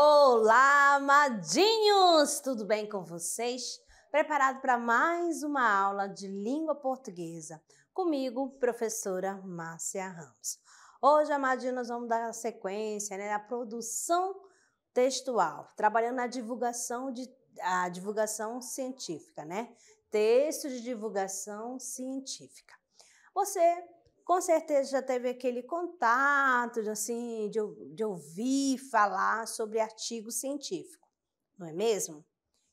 Olá, amadinhos! Tudo bem com vocês? Preparado para mais uma aula de língua portuguesa? Comigo, professora Márcia Ramos. Hoje, amadinhos, nós vamos dar sequência né, à produção textual, trabalhando na divulgação de a divulgação científica, né? Texto de divulgação científica. Você com certeza já teve aquele contato assim, de, de ouvir falar sobre artigo científico, não é mesmo?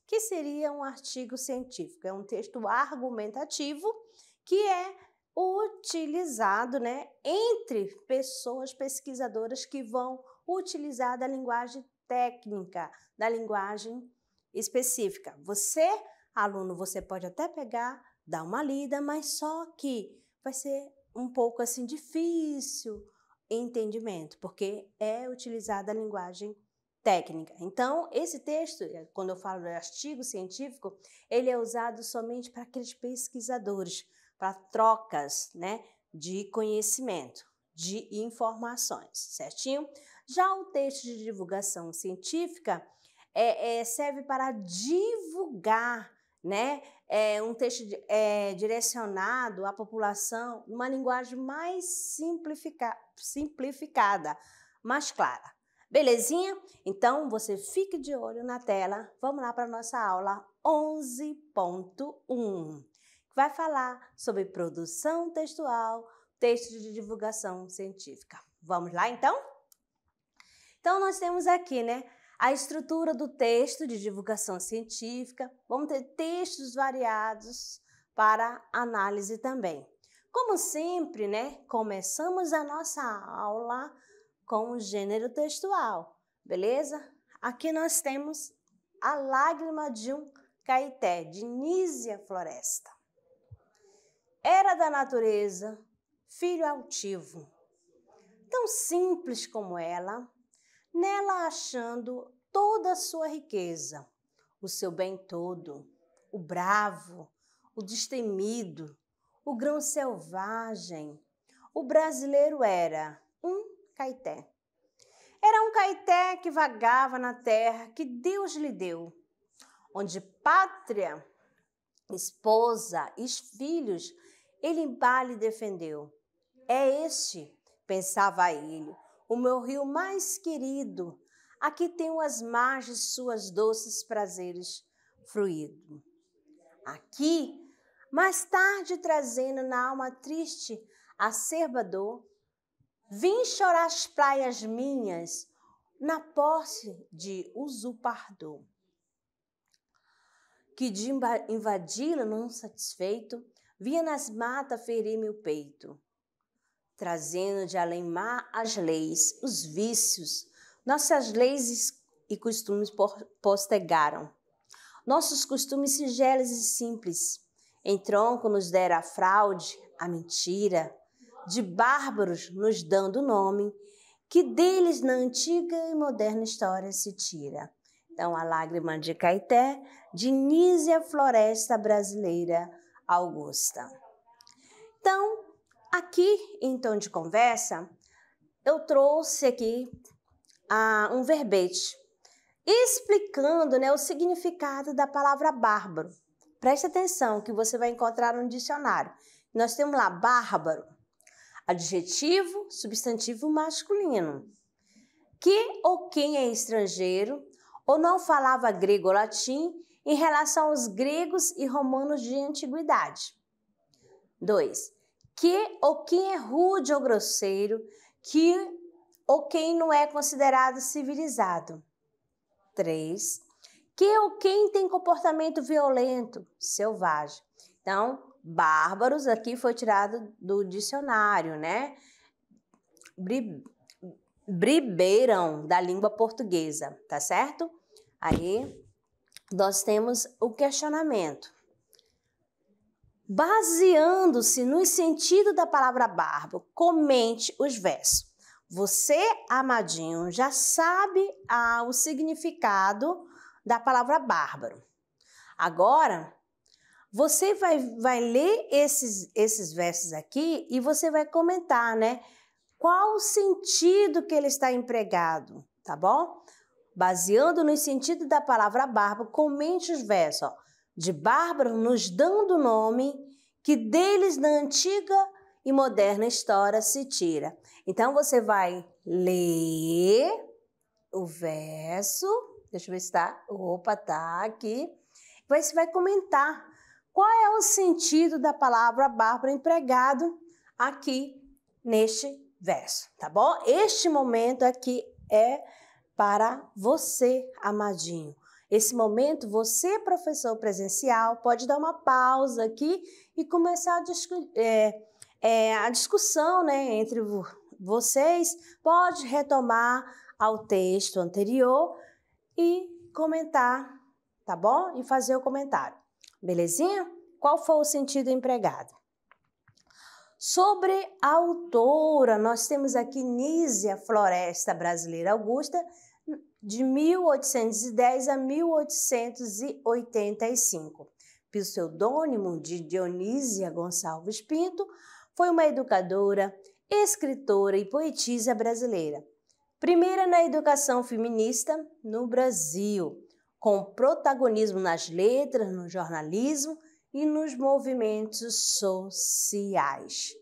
que seria um artigo científico? É um texto argumentativo que é utilizado né, entre pessoas pesquisadoras que vão utilizar da linguagem técnica, da linguagem específica. Você, aluno, você pode até pegar, dar uma lida, mas só que vai ser um pouco assim difícil entendimento, porque é utilizada a linguagem técnica. Então, esse texto, é, quando eu falo de artigo científico, ele é usado somente para aqueles pesquisadores, para trocas, né, de conhecimento, de informações, certinho? Já o texto de divulgação científica é, é, serve para divulgar, né, é, um texto é, direcionado à população numa linguagem mais simplifica, simplificada, mais clara. Belezinha? Então você fique de olho na tela. Vamos lá para a nossa aula 11.1, que vai falar sobre produção textual, texto de divulgação científica. Vamos lá então? Então nós temos aqui, né? A estrutura do texto de divulgação científica, vamos ter textos variados para análise também. Como sempre, né, começamos a nossa aula com o gênero textual, beleza? Aqui nós temos A Lágrima de um Caeté, de Nízia Floresta. Era da natureza, filho altivo. Tão simples como ela, nela achando toda a sua riqueza, o seu bem todo, o bravo, o destemido, o grão selvagem. O brasileiro era um caeté. Era um caeté que vagava na terra que Deus lhe deu, onde pátria, esposa e filhos ele lhe defendeu. É este, pensava ele, o meu rio mais querido. Aqui tenho as margens suas doces prazeres fruído. Aqui, mais tarde trazendo na alma triste acerba dor, vim chorar as praias minhas na posse de usurpador. Que de invadi-la não satisfeito, vinha nas matas ferir meu peito trazendo de além mar as leis, os vícios. Nossas leis e costumes postergaram. Nossos costumes singelos e simples. Em tronco nos dera a fraude, a mentira, de bárbaros nos dando nome, que deles na antiga e moderna história se tira. Então, a lágrima de Caeté, de Nízia Floresta Brasileira Augusta. Então, Aqui, em então, tom de conversa, eu trouxe aqui ah, um verbete explicando né, o significado da palavra bárbaro. Preste atenção que você vai encontrar no dicionário. Nós temos lá bárbaro, adjetivo, substantivo masculino, que ou quem é estrangeiro ou não falava grego ou latim em relação aos gregos e romanos de antiguidade. 2 que ou quem é rude ou grosseiro, que ou quem não é considerado civilizado. 3. Que ou quem tem comportamento violento, selvagem. Então, bárbaros aqui foi tirado do dicionário, né? Bri, da língua portuguesa, tá certo? Aí nós temos o questionamento. Baseando-se no sentido da palavra barba, comente os versos. Você, amadinho, já sabe ah, o significado da palavra bárbaro. Agora, você vai, vai ler esses, esses versos aqui e você vai comentar, né? Qual o sentido que ele está empregado, tá bom? Baseando no sentido da palavra barba, comente os versos. Ó de bárbaros, nos dando nome que deles na antiga e moderna história se tira. Então você vai ler o verso, deixa eu ver se tá, opa, tá aqui. Você vai comentar qual é o sentido da palavra bárbaro empregado aqui neste verso, tá bom? Este momento aqui é para você, amadinho. Esse momento, você, professor presencial, pode dar uma pausa aqui e começar a, discu é, é, a discussão né, entre vocês. Pode retomar ao texto anterior e comentar, tá bom? E fazer o comentário. Belezinha? Qual foi o sentido empregado? Sobre a autora, nós temos aqui Nízia Floresta Brasileira Augusta, de 1810 a 1885. Pseudônimo de Dionísia Gonçalves Pinto, foi uma educadora, escritora e poetisa brasileira. Primeira na educação feminista no Brasil, com protagonismo nas letras, no jornalismo e nos movimentos sociais.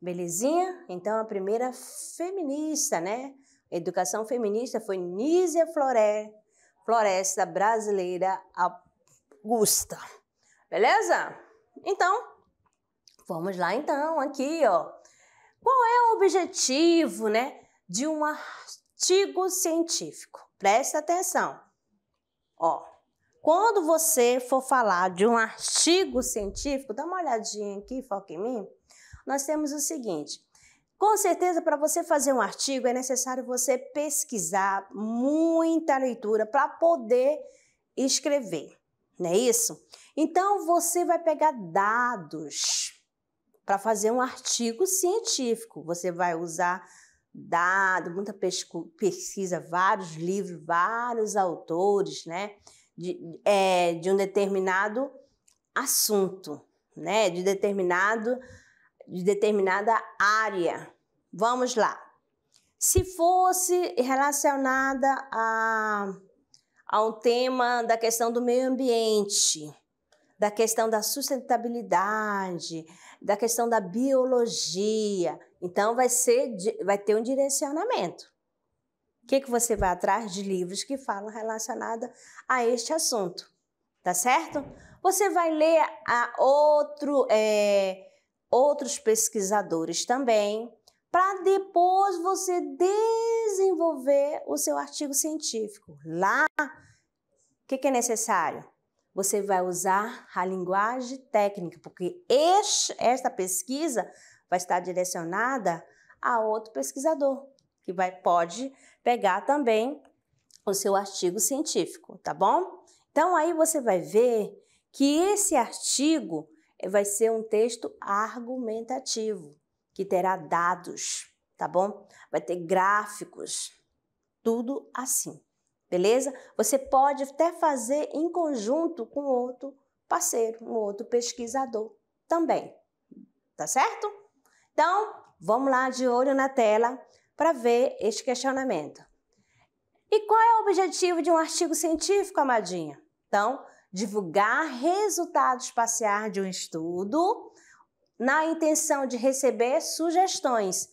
Belezinha? Então, a primeira feminista, né? Educação feminista foi Nízia Floresta Brasileira Augusta. Beleza? Então, vamos lá então, aqui, ó. Qual é o objetivo, né, de um artigo científico? Presta atenção. Ó, quando você for falar de um artigo científico, dá uma olhadinha aqui, foca em mim. Nós temos o seguinte: com certeza, para você fazer um artigo é necessário você pesquisar muita leitura para poder escrever, não é isso? Então, você vai pegar dados para fazer um artigo científico. Você vai usar dado, muita pesquisa, vários livros, vários autores, né? De, é, de um determinado assunto, né? De determinado de determinada área. Vamos lá. Se fosse relacionada a, a um tema da questão do meio ambiente, da questão da sustentabilidade, da questão da biologia. Então vai ser, vai ter um direcionamento. O que, que você vai atrás de livros que falam relacionada a este assunto, tá certo? Você vai ler a outro é, outros pesquisadores também, para depois você desenvolver o seu artigo científico. Lá, o que, que é necessário? Você vai usar a linguagem técnica, porque este, esta pesquisa vai estar direcionada a outro pesquisador, que vai, pode pegar também o seu artigo científico, tá bom? Então aí você vai ver que esse artigo é, vai ser um texto argumentativo, que terá dados, tá bom? Vai ter gráficos, tudo assim, beleza? Você pode até fazer em conjunto com outro parceiro, um outro pesquisador também, tá certo? Então, vamos lá de olho na tela para ver este questionamento. E qual é o objetivo de um artigo científico, Amadinha? Então, divulgar resultados passear de um estudo, na intenção de receber sugestões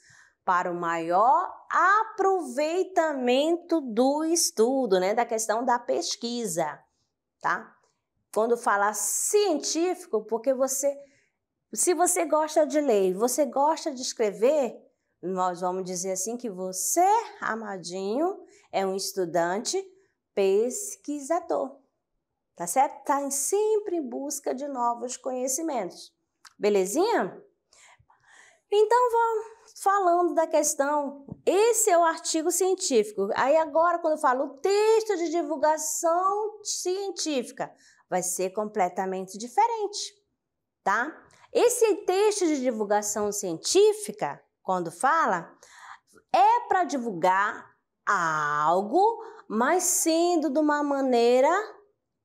para o maior aproveitamento do estudo, né, da questão da pesquisa, tá? Quando falar científico, porque você se você gosta de ler, você gosta de escrever, nós vamos dizer assim que você, amadinho, é um estudante pesquisador tá certo? Tá sempre em busca de novos conhecimentos. Belezinha? Então, vamos falando da questão. Esse é o artigo científico. Aí agora, quando eu falo texto de divulgação científica, vai ser completamente diferente, tá? Esse texto de divulgação científica, quando fala, é para divulgar algo, mas sendo de uma maneira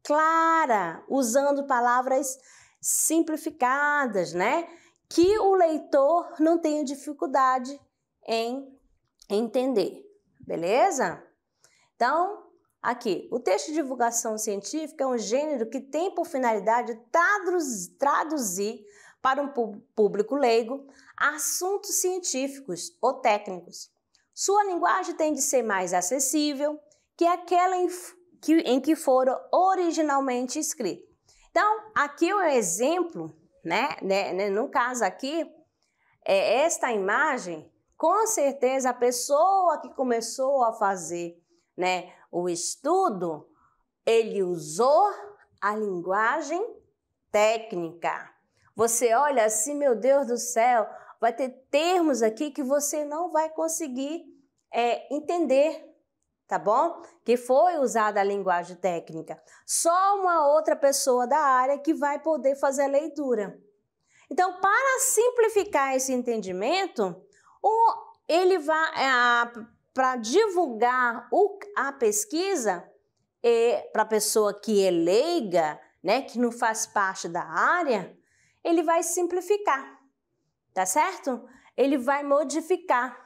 clara, usando palavras simplificadas, né? Que o leitor não tenha dificuldade em entender, beleza? Então, aqui, o texto de divulgação científica é um gênero que tem por finalidade traduzir para um público leigo assuntos científicos ou técnicos. Sua linguagem tem de ser mais acessível que aquela que, em que foram originalmente escritos. Então, aqui é um exemplo, né, né, né no caso aqui, é esta imagem, com certeza a pessoa que começou a fazer né, o estudo, ele usou a linguagem técnica. Você olha assim, meu Deus do céu, vai ter termos aqui que você não vai conseguir é, entender, tá bom? Que foi usada a linguagem técnica. Só uma outra pessoa da área que vai poder fazer a leitura. Então, para simplificar esse entendimento, o, ele vai é, para divulgar o, a pesquisa e para a pessoa que é leiga, né, que não faz parte da área, ele vai simplificar, tá certo? Ele vai modificar,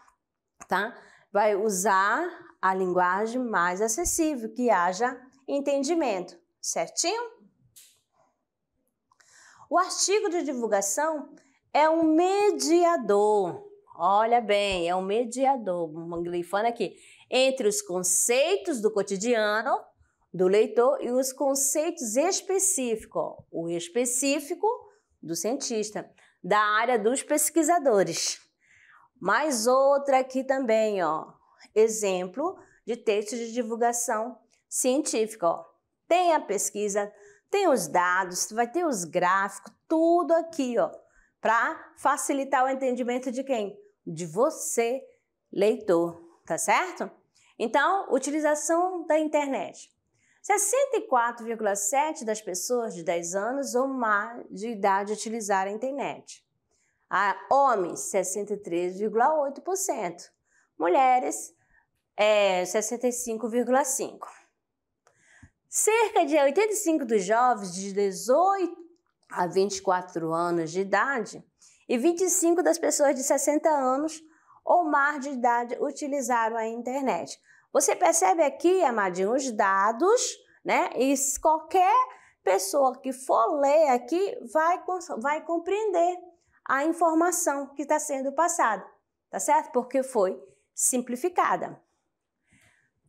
tá? Vai usar a linguagem mais acessível, que haja entendimento, certinho? O artigo de divulgação é um mediador. Olha bem, é um mediador, uma glifana aqui, entre os conceitos do cotidiano do leitor e os conceitos específicos, ó, o específico do cientista, da área dos pesquisadores. Mais outra aqui também, ó, exemplo de texto de divulgação científica. Ó. Tem a pesquisa, tem os dados, vai ter os gráficos, tudo aqui, ó, para facilitar o entendimento de quem? De você, leitor, tá certo? Então, utilização da internet. 64,7 das pessoas de 10 anos ou mais de idade utilizaram a internet. A ah, homens, 63,8% mulheres é 65,5%. Cerca de 85% dos jovens de 18 a 24 anos de idade e 25 das pessoas de 60 anos ou mais de idade utilizaram a internet. Você percebe aqui, amadinho, os dados, né? E qualquer pessoa que for ler aqui vai, vai compreender a informação que está sendo passada, tá certo? Porque foi simplificada.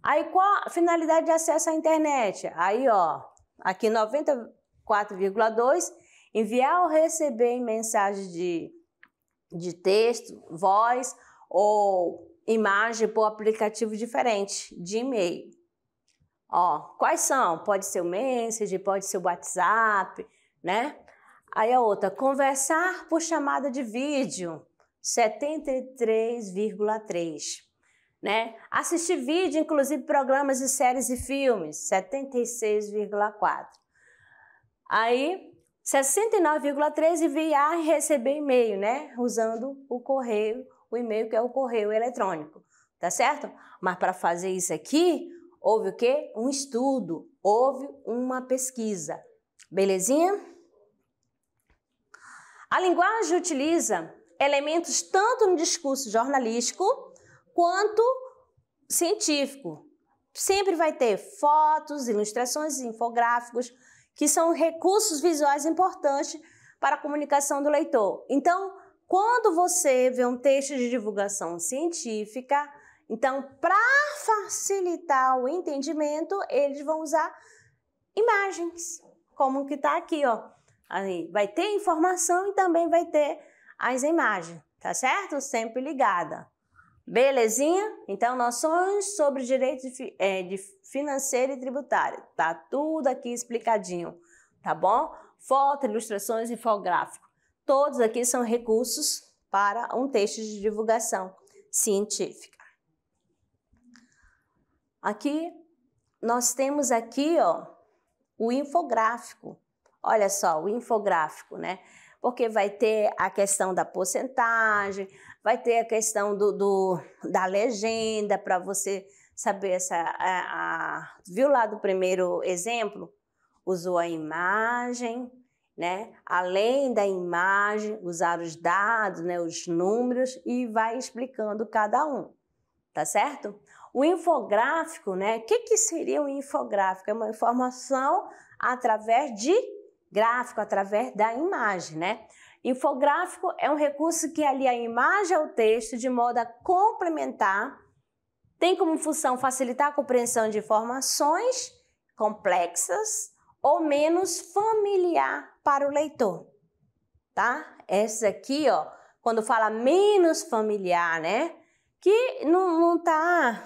Aí qual a finalidade de acesso à internet? Aí ó, aqui 94,2 enviar ou receber mensagens de, de texto, voz ou imagem por aplicativo diferente de e-mail. Ó, quais são? Pode ser o Messenger, pode ser o WhatsApp, né? Aí a outra, conversar por chamada de vídeo. 73,3%. Né? Assistir vídeo, inclusive programas de séries e filmes, 76,4%. Aí, 69,3% enviar e receber e-mail, né? Usando o correio, o e-mail que é o correio eletrônico, tá certo? Mas para fazer isso aqui, houve o quê? Um estudo, houve uma pesquisa, belezinha? A linguagem utiliza elementos tanto no discurso jornalístico quanto científico. Sempre vai ter fotos, ilustrações, infográficos, que são recursos visuais importantes para a comunicação do leitor. Então, quando você vê um texto de divulgação científica, então, para facilitar o entendimento, eles vão usar imagens, como que está aqui, ó. Aí vai ter informação e também vai ter as imagens, tá certo? Sempre ligada. Belezinha? Então, noções sobre direito de, é, de financeiro e tributário. Tá tudo aqui explicadinho, tá bom? Foto, ilustrações infográfico. Todos aqui são recursos para um texto de divulgação científica. Aqui nós temos aqui, ó, o infográfico. Olha só, o infográfico, né? porque vai ter a questão da porcentagem, vai ter a questão do, do da legenda para você saber essa. A, a, viu lá do primeiro exemplo? Usou a imagem, né? Além da imagem, usar os dados, né? os números e vai explicando cada um, tá certo? O infográfico, né? O que, que seria um infográfico? É uma informação através de gráfico através da imagem, né? Infográfico é um recurso que alia a imagem ao texto de modo a complementar, tem como função facilitar a compreensão de informações complexas ou menos familiar para o leitor, tá? Essa aqui, ó, quando fala menos familiar, né? Que não, não tá,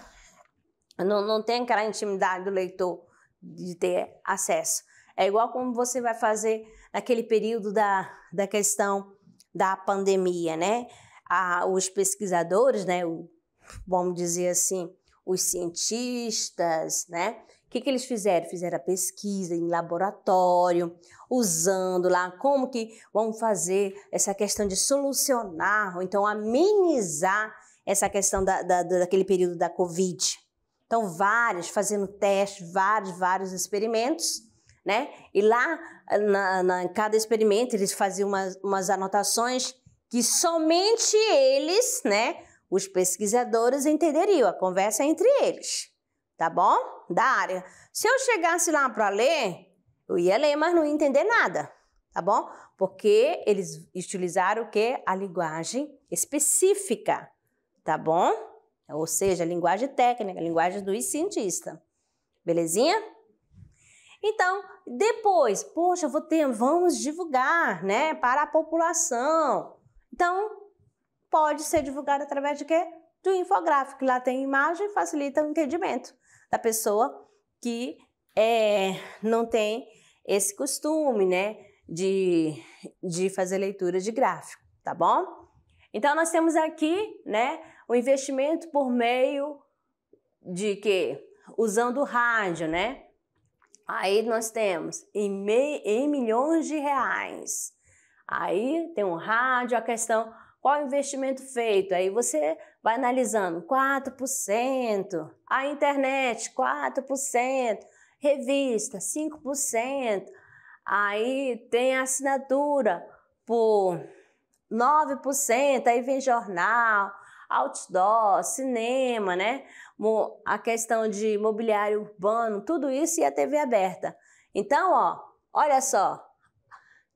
não, não tem aquela intimidade do leitor de ter acesso. É igual como você vai fazer naquele período da, da questão da pandemia, né? A, os pesquisadores, né? O, vamos dizer assim, os cientistas, né? O que, que eles fizeram? Fizeram a pesquisa em laboratório, usando lá como que vão fazer essa questão de solucionar, ou então amenizar essa questão da, da, daquele período da Covid. Então, vários, fazendo testes, vários, vários experimentos né? E lá, na, na cada experimento, eles faziam umas, umas anotações que somente eles, né, os pesquisadores, entenderiam. A conversa entre eles, tá bom? Da área. Se eu chegasse lá para ler, eu ia ler, mas não ia entender nada, tá bom? Porque eles utilizaram o que? A linguagem específica, tá bom? Ou seja, a linguagem técnica, a linguagem dos cientistas. Belezinha? Então, depois, poxa, vou ter, vamos divulgar, né, para a população. Então, pode ser divulgado através de quê? Do infográfico, lá tem imagem e facilita o entendimento da pessoa que é, não tem esse costume, né, de, de fazer leitura de gráfico, tá bom? Então, nós temos aqui, né, o investimento por meio de que? Usando o rádio, né? Aí nós temos em, mei, em milhões de reais. Aí tem um rádio, a questão qual o investimento feito. Aí você vai analisando 4%, a internet 4%, revista 5%, aí tem assinatura por 9%, aí vem jornal, outdoor, cinema, né? A questão de mobiliário urbano, tudo isso e a TV aberta. Então, ó, olha só,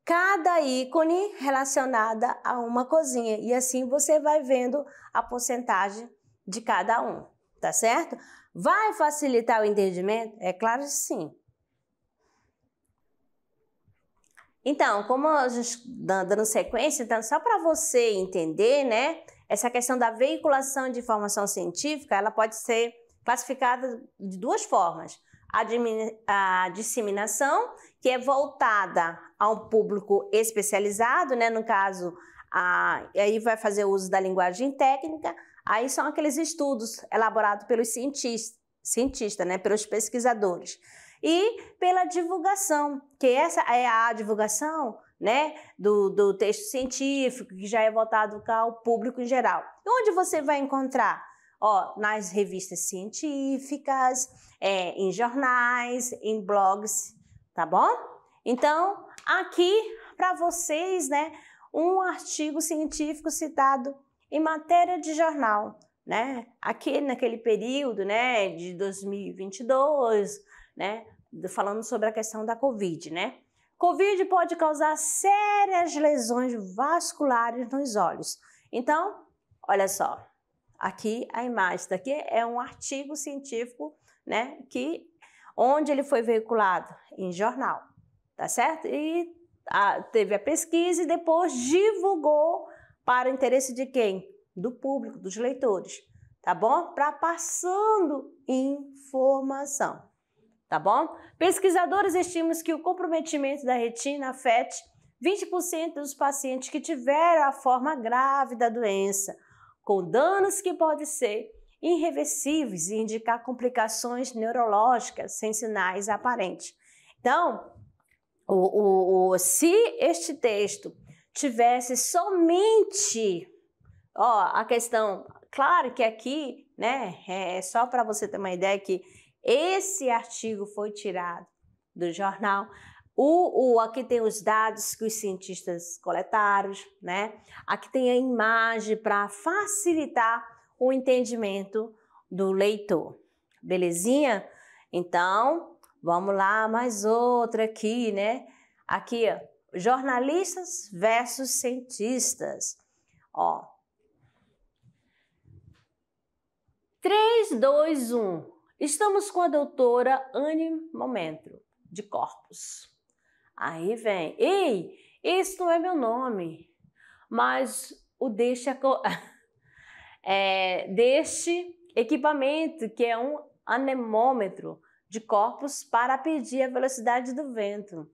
cada ícone relacionada a uma cozinha. E assim você vai vendo a porcentagem de cada um, tá certo? Vai facilitar o entendimento? É claro que sim. Então, como a gente tá dando sequência, então só para você entender, né? Essa questão da veiculação de informação científica, ela pode ser classificada de duas formas. A, a disseminação, que é voltada a um público especializado, né? no caso, a, aí vai fazer uso da linguagem técnica, aí são aqueles estudos elaborados pelos cientistas, cientista, né? pelos pesquisadores. E pela divulgação, que essa é a divulgação, né? Do, do texto científico, que já é voltado ao público em geral. E onde você vai encontrar? Ó, nas revistas científicas, é, em jornais, em blogs, tá bom? Então, aqui para vocês, né, um artigo científico citado em matéria de jornal, né? Aqui naquele período, né, de 2022, né, falando sobre a questão da Covid, né? Covid pode causar sérias lesões vasculares nos olhos. Então, olha só, aqui a imagem, daqui é um artigo científico, né, que onde ele foi veiculado em jornal, tá certo? E a, teve a pesquisa e depois divulgou para interesse de quem? Do público, dos leitores, tá bom? Para passando informação tá bom? Pesquisadores estimam que o comprometimento da retina afete 20% dos pacientes que tiveram a forma grave da doença, com danos que podem ser irreversíveis e indicar complicações neurológicas sem sinais aparentes. Então, o, o, o se este texto tivesse somente ó, a questão, claro que aqui, né, é só para você ter uma ideia que esse artigo foi tirado do jornal. O, o, aqui tem os dados que os cientistas coletaram, né? Aqui tem a imagem para facilitar o entendimento do leitor. Belezinha? Então, vamos lá, mais outra aqui, né? Aqui, ó, jornalistas versus cientistas. Ó. 3, 2, 1. Estamos com a doutora Anne Momentro, de Corpus. Aí vem, ei, esse não é meu nome, mas o deixa, é, é, deste equipamento, que é um anemômetro de corpos para pedir a velocidade do vento.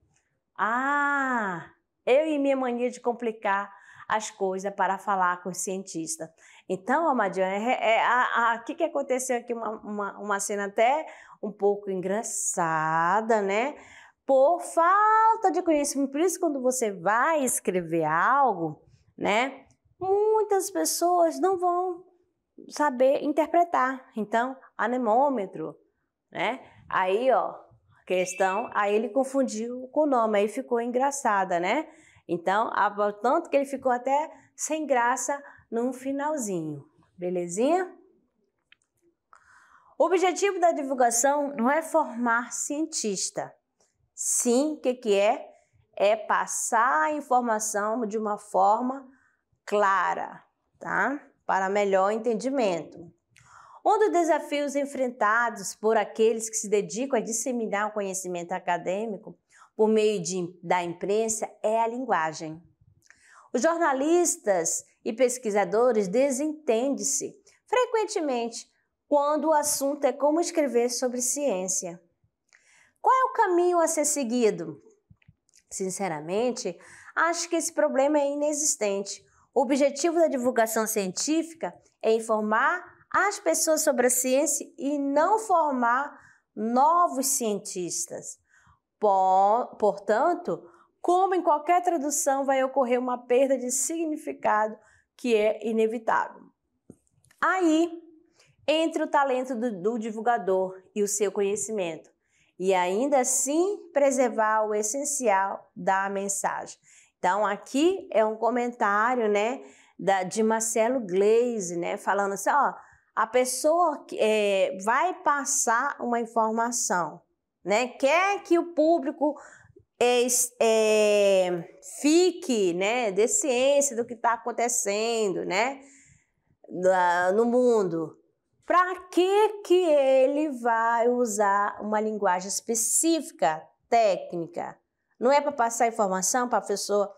Ah, eu e minha mania de complicar as coisas para falar com o cientista. Então, Amadiane, é, é, a, a, que, que aconteceu aqui? Uma, uma, uma cena até um pouco engraçada, né? Por falta de conhecimento. Por isso, quando você vai escrever algo, né? Muitas pessoas não vão saber interpretar. Então, anemômetro, né? Aí, ó, questão, aí ele confundiu com o nome, aí ficou engraçada, né? Então, tanto que ele ficou até sem graça num finalzinho. Belezinha? O objetivo da divulgação não é formar cientista. Sim, o que, que é? É passar a informação de uma forma clara, tá? Para melhor entendimento. Um dos desafios enfrentados por aqueles que se dedicam a disseminar o conhecimento acadêmico por meio de, da imprensa é a linguagem. Os jornalistas e pesquisadores desentendem-se frequentemente quando o assunto é como escrever sobre ciência. Qual é o caminho a ser seguido? Sinceramente, acho que esse problema é inexistente. O objetivo da divulgação científica é informar as pessoas sobre a ciência e não formar novos cientistas. Portanto, como em qualquer tradução, vai ocorrer uma perda de significado que é inevitável. Aí entra o talento do, do divulgador e o seu conhecimento, e ainda assim preservar o essencial da mensagem. Então, aqui é um comentário, né, da, de Marcelo Glaze, né, falando assim, ó, a pessoa é, vai passar uma informação, né? Quer que o público é, é, fique, né, de ciência do que está acontecendo, né, no mundo. Para que que ele vai usar uma linguagem específica, técnica? Não é para passar informação para a pessoa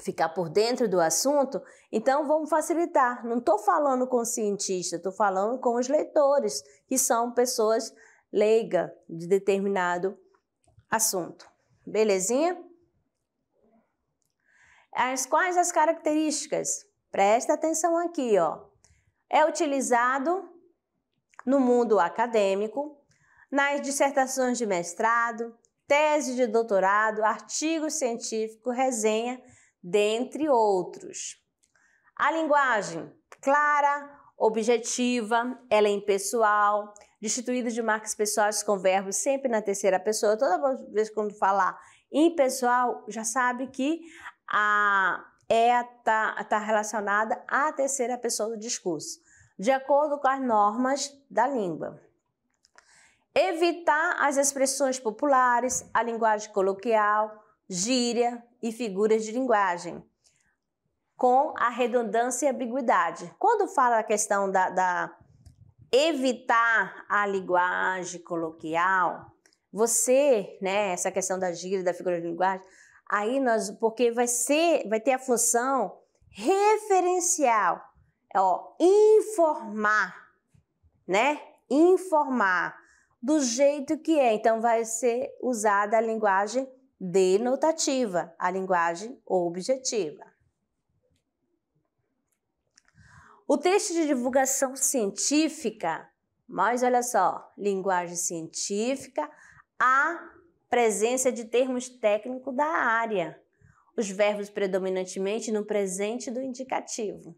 ficar por dentro do assunto? Então vamos facilitar. Não estou falando com cientista, estou falando com os leitores, que são pessoas leiga de determinado assunto. Belezinha? As quais as características? Presta atenção aqui, ó. É utilizado no mundo acadêmico, nas dissertações de mestrado, tese de doutorado, artigo científico, resenha, dentre outros. A linguagem clara, objetiva, ela é impessoal, destituído de marcas pessoais com verbos sempre na terceira pessoa. Toda vez quando falar pessoal, já sabe que a é está tá relacionada à terceira pessoa do discurso, de acordo com as normas da língua. Evitar as expressões populares, a linguagem coloquial, gíria e figuras de linguagem, com a redundância e ambiguidade. Quando fala a questão da, da evitar a linguagem coloquial, você, né, essa questão da gíria, da figura de linguagem, aí nós, porque vai ser, vai ter a função referencial, é, ó, informar, né? Informar do jeito que é. Então vai ser usada a linguagem denotativa, a linguagem objetiva. O texto de divulgação científica, mas olha só, linguagem científica, a presença de termos técnicos da área. Os verbos predominantemente no presente do indicativo.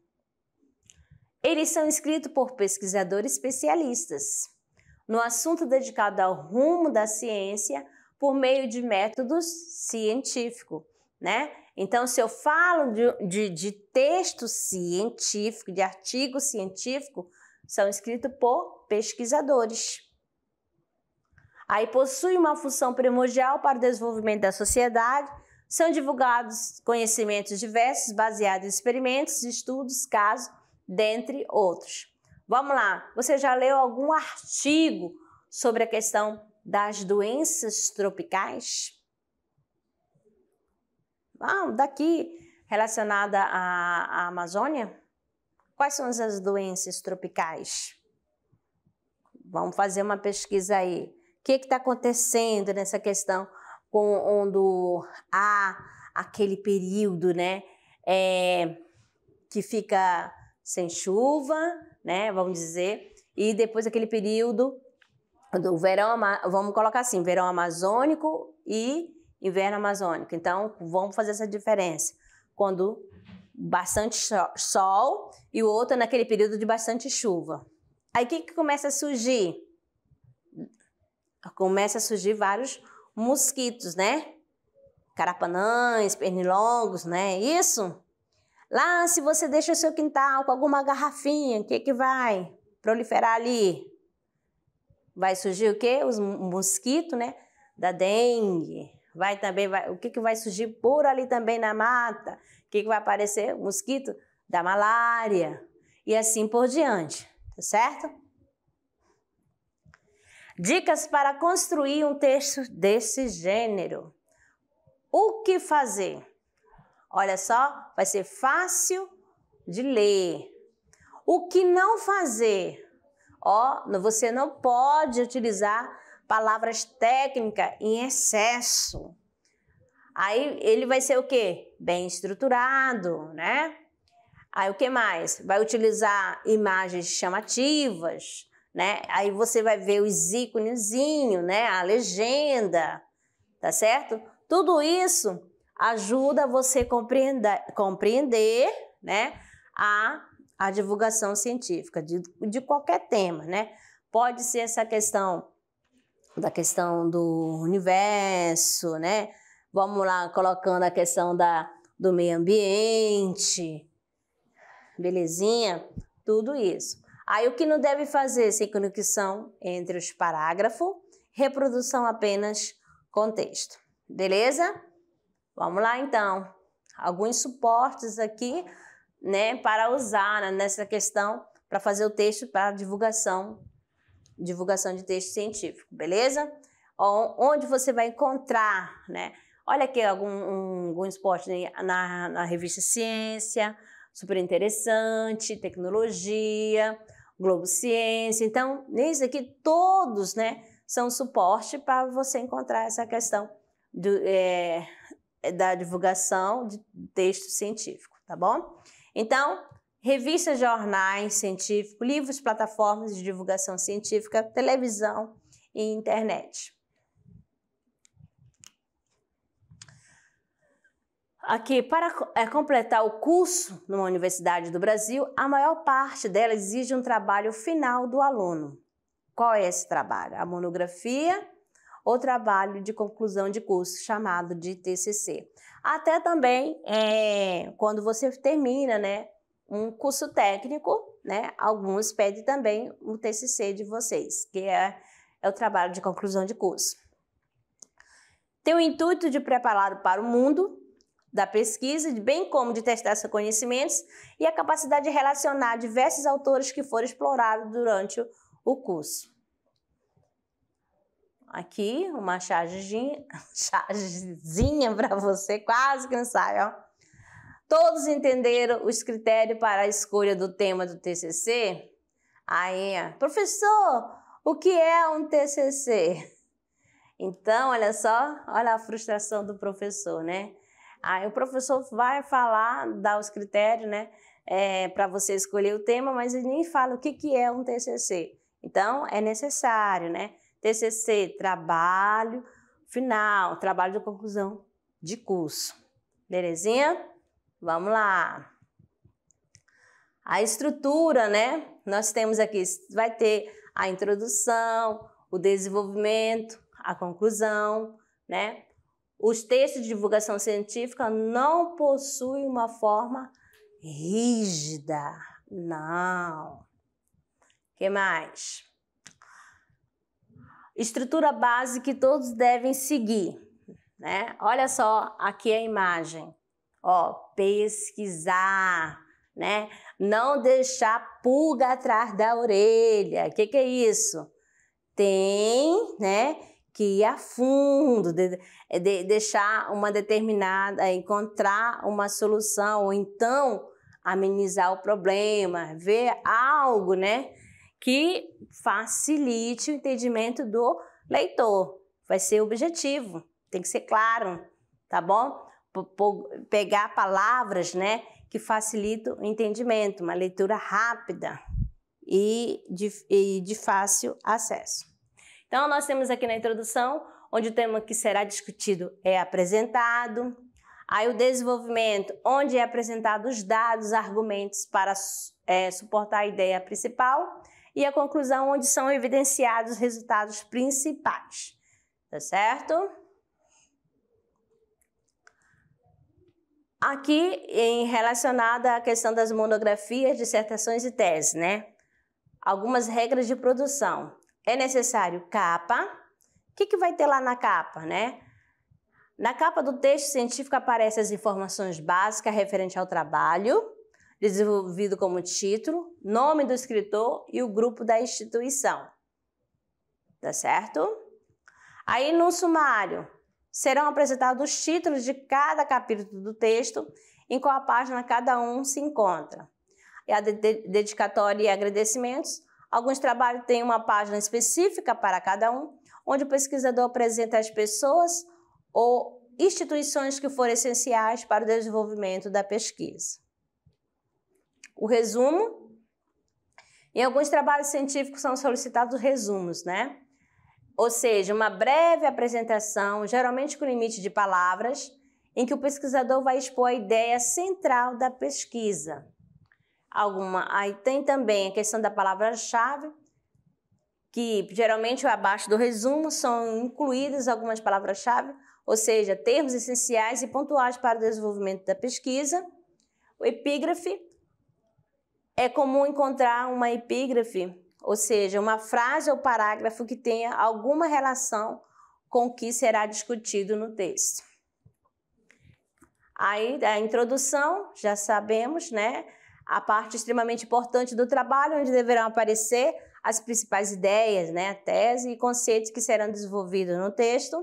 Eles são escritos por pesquisadores especialistas no assunto dedicado ao rumo da ciência por meio de métodos científicos, né? Então, se eu falo de, de, de texto científico, de artigo científico, são escritos por pesquisadores. Aí possui uma função primordial para o desenvolvimento da sociedade, são divulgados conhecimentos diversos baseados em experimentos, estudos, casos, dentre outros. Vamos lá, você já leu algum artigo sobre a questão das doenças tropicais? ah, daqui relacionada à, à Amazônia? Quais são as doenças tropicais? Vamos fazer uma pesquisa aí. O que é está acontecendo nessa questão com quando há aquele período, né? É, que fica sem chuva, né? Vamos dizer. E depois aquele período do verão, vamos colocar assim, verão amazônico e inverno amazônico. Então, vamos fazer essa diferença. Quando bastante sol e o outro naquele período de bastante chuva. Aí o que, que começa a surgir? Começa a surgir vários mosquitos, né? Carapanães, pernilongos, né? Isso. Lá, se você deixa o seu quintal com alguma garrafinha, o que, que vai proliferar ali? Vai surgir o quê? Os mosquitos, né? Da dengue, vai também, vai, o que, que vai surgir por ali também na mata? O que, que vai aparecer? O mosquito da malária e assim por diante, tá certo? Dicas para construir um texto desse gênero. O que fazer? Olha só, vai ser fácil de ler. O que não fazer? Ó, oh, você não pode utilizar palavras técnicas em excesso. Aí ele vai ser o quê? Bem estruturado, né? Aí o que mais? Vai utilizar imagens chamativas, né? Aí você vai ver os íconezinho, né? A legenda, tá certo? Tudo isso ajuda você compreender, compreender né? A, a divulgação científica de, de qualquer tema, né? Pode ser essa questão da questão do universo, né? Vamos lá, colocando a questão da, do meio ambiente, belezinha? Tudo isso. Aí o que não deve fazer? Sem conexão entre os parágrafos, reprodução apenas contexto, beleza? Vamos lá então. Alguns suportes aqui, né, para usar nessa questão, para fazer o texto para divulgação divulgação de texto científico, beleza? Onde você vai encontrar, né? Olha aqui algum, um, algum esporte na, na revista Ciência, super interessante, tecnologia, Globo Ciência. Então, nesse aqui, todos né, são suporte para você encontrar essa questão do, é, da divulgação de texto científico, tá bom? Então, revistas, jornais científicos, livros, plataformas de divulgação científica, televisão e internet. Aqui, para é, completar o curso numa universidade do Brasil, a maior parte dela exige um trabalho final do aluno. Qual é esse trabalho? A monografia ou trabalho de conclusão de curso, chamado de TCC. Até também é, quando você termina né, um curso técnico, né? Alguns pedem também o um TCC de vocês, que é, é o trabalho de conclusão de curso. Tem o intuito de prepará-lo para o mundo da pesquisa, bem como de testar seus conhecimentos e a capacidade de relacionar diversos autores que foram explorados durante o curso. Aqui, uma chargezinha para você, quase que não sai, ó todos entenderam os critérios para a escolha do tema do TCC? Aí, professor, o que é um TCC? Então, olha só, olha a frustração do professor, né? Aí o professor vai falar, dá os critérios, né? É, para você escolher o tema, mas ele nem fala o que, que é um TCC. Então, é necessário, né? TCC, trabalho final, trabalho de conclusão de curso. Belezinha? Vamos lá. A estrutura, né? Nós temos aqui, vai ter a introdução, o desenvolvimento, a conclusão, né? Os textos de divulgação científica não possuem uma forma rígida, não. Que mais? Estrutura base que todos devem seguir, né? Olha só aqui a imagem. Ó, pesquisar, né? Não deixar pulga atrás da orelha. O que, que é isso? Tem, né? Que ir a fundo, de, de deixar uma determinada, encontrar uma solução, ou então amenizar o problema, ver algo, né? Que facilite o entendimento do leitor. Vai ser o objetivo, tem que ser claro, tá bom? pegar palavras, né, que facilitam o entendimento, uma leitura rápida e de, e de fácil acesso. Então, nós temos aqui na introdução, onde o tema que será discutido é apresentado, aí o desenvolvimento, onde é apresentado os dados, argumentos para é, suportar a ideia principal, e a conclusão, onde são evidenciados os resultados principais. Tá certo? Aqui, em relacionada à questão das monografias, dissertações e teses, né? Algumas regras de produção. É necessário capa. O que, que vai ter lá na capa, né? Na capa do texto científico aparecem as informações básicas referente ao trabalho, desenvolvido como título, nome do escritor e o grupo da instituição. Tá certo? Aí no sumário, serão apresentados os títulos de cada capítulo do texto, em qual página cada um se encontra. E a dedicatória e agradecimentos. Alguns trabalhos têm uma página específica para cada um, onde o pesquisador apresenta as pessoas ou instituições que foram essenciais para o desenvolvimento da pesquisa. O resumo. Em alguns trabalhos científicos são solicitados resumos, né? ou seja, uma breve apresentação, geralmente com limite de palavras, em que o pesquisador vai expor a ideia central da pesquisa. Alguma, aí tem também a questão da palavra-chave, que geralmente abaixo do resumo são incluídas algumas palavras-chave, ou seja, termos essenciais e pontuais para o desenvolvimento da pesquisa. O epígrafe é comum encontrar uma epígrafe ou seja, uma frase ou parágrafo que tenha alguma relação com o que será discutido no texto. Aí, a introdução, já sabemos, né? A parte extremamente importante do trabalho, onde deverão aparecer as principais ideias, né? A tese e conceitos que serão desenvolvidos no texto.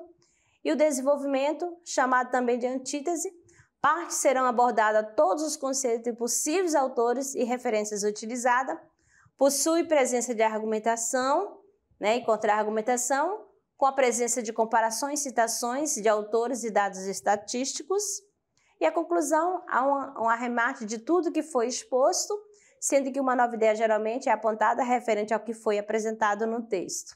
E o desenvolvimento, chamado também de antítese, parte serão abordadas todos os conceitos de possíveis autores e referências utilizadas Possui presença de argumentação né, e contra-argumentação, com a presença de comparações, citações de autores e dados estatísticos. E a conclusão há um, um arremate de tudo que foi exposto, sendo que uma nova ideia geralmente é apontada referente ao que foi apresentado no texto.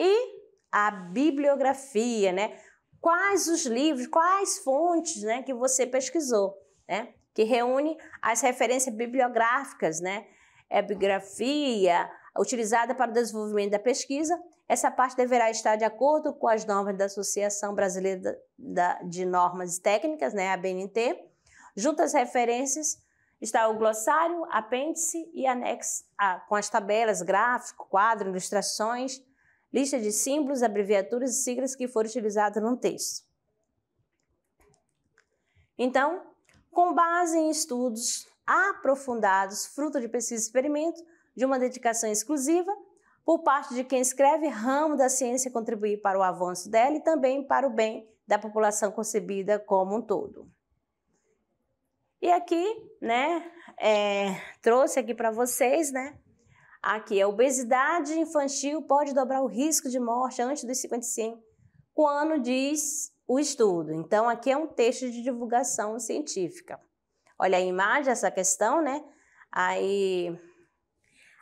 E a bibliografia, né? Quais os livros, quais fontes, né, que você pesquisou, né? Que reúne as referências bibliográficas, né? epigrafia utilizada para o desenvolvimento da pesquisa, essa parte deverá estar de acordo com as normas da Associação Brasileira de Normas Técnicas, né, a ABNT. Junto às referências está o glossário, apêndice e anexo A, com as tabelas, gráfico, quadro, ilustrações, lista de símbolos, abreviaturas e siglas que foram utilizadas no texto. Então, com base em estudos aprofundados, fruto de pesquisa e experimento, de uma dedicação exclusiva por parte de quem escreve ramo da ciência contribuir para o avanço dela e também para o bem da população concebida como um todo. E aqui, né, é, trouxe aqui para vocês, né, aqui a é obesidade infantil pode dobrar o risco de morte antes dos 55 quando diz o estudo. Então, aqui é um texto de divulgação científica olha a imagem, essa questão, né? Aí,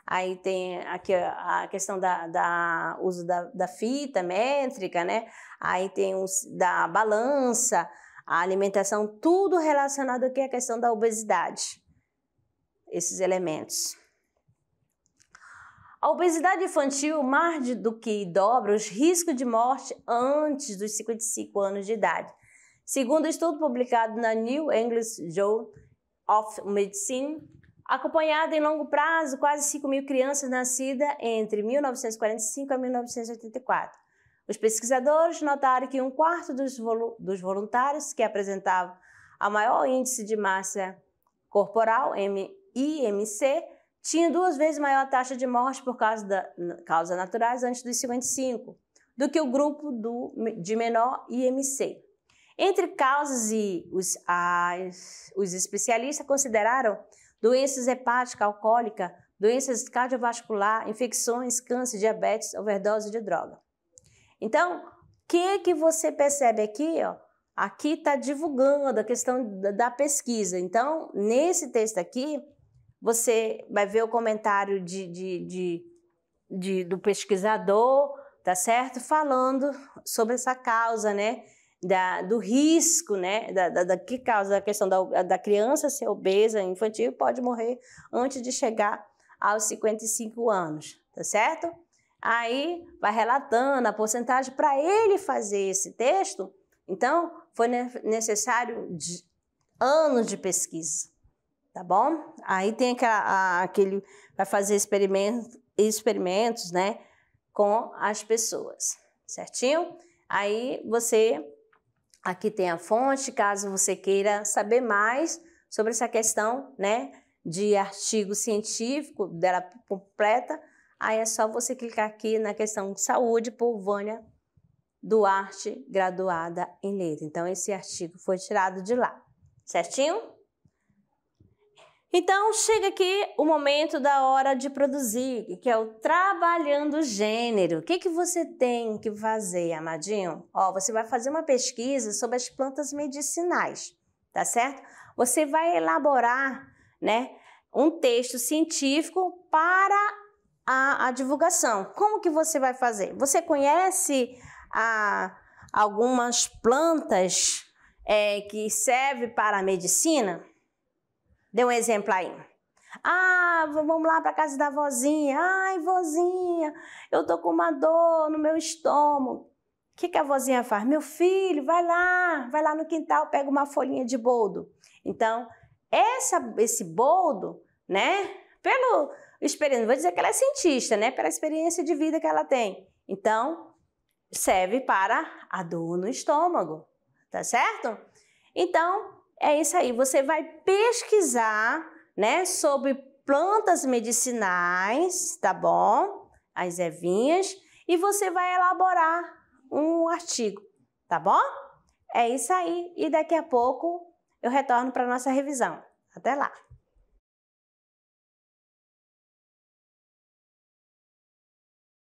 aí tem aqui a questão da, da uso da, da fita métrica, né? Aí tem os, da balança, a alimentação, tudo relacionado aqui à questão da obesidade. Esses elementos. A obesidade infantil mais do que dobra os riscos de morte antes dos 55 anos de idade. Segundo um estudo publicado na New England Journal of Medicine, acompanhada em longo prazo quase 5 mil crianças nascidas entre 1945 a 1984. Os pesquisadores notaram que um quarto dos, volu dos voluntários que apresentavam a maior índice de massa corporal, IMC, tinha duas vezes maior taxa de morte por causa da causas naturais antes dos 55, do que o grupo do, de menor IMC. Entre causas e os, as, os especialistas consideraram doenças hepáticas alcoólicas, doenças cardiovascular, infecções, câncer, diabetes, overdose de droga. Então, o que que você percebe aqui, ó? Aqui está divulgando a questão da pesquisa. Então, nesse texto aqui, você vai ver o comentário de, de, de, de do pesquisador, tá certo? Falando sobre essa causa, né? da, do risco, né, da, da, da que causa a questão da, da criança ser obesa infantil, pode morrer antes de chegar aos 55 anos, tá certo? Aí vai relatando a porcentagem para ele fazer esse texto. Então, foi necessário de anos de pesquisa, tá bom? Aí tem aquela, a, aquele vai fazer experimento, experimentos, né, com as pessoas, certinho? Aí você Aqui tem a fonte, caso você queira saber mais sobre essa questão, né, de artigo científico dela completa, aí é só você clicar aqui na questão de saúde por Vânia Duarte, graduada em letra. Então esse artigo foi tirado de lá, certinho? Então chega aqui o momento da hora de produzir, que é o trabalhando gênero. O que, que você tem que fazer, amadinho? Ó, você vai fazer uma pesquisa sobre as plantas medicinais, tá certo? Você vai elaborar, né, um texto científico para a, a divulgação. Como que você vai fazer? Você conhece a, algumas plantas é, que servem para a medicina? Dê um exemplo aí. Ah, vamos lá para casa da vozinha. Ai, vozinha, eu tô com uma dor no meu estômago. O que, que a vozinha faz? Meu filho, vai lá, vai lá no quintal, pega uma folhinha de boldo. Então, essa, esse boldo, né? Pelo experiência, vou dizer que ela é cientista, né? Pela experiência de vida que ela tem. Então, serve para a dor no estômago, tá certo? Então, é isso aí, você vai pesquisar, né, sobre plantas medicinais, tá bom? As ervinhas e você vai elaborar um artigo, tá bom? É isso aí e daqui a pouco eu retorno para nossa revisão. Até lá.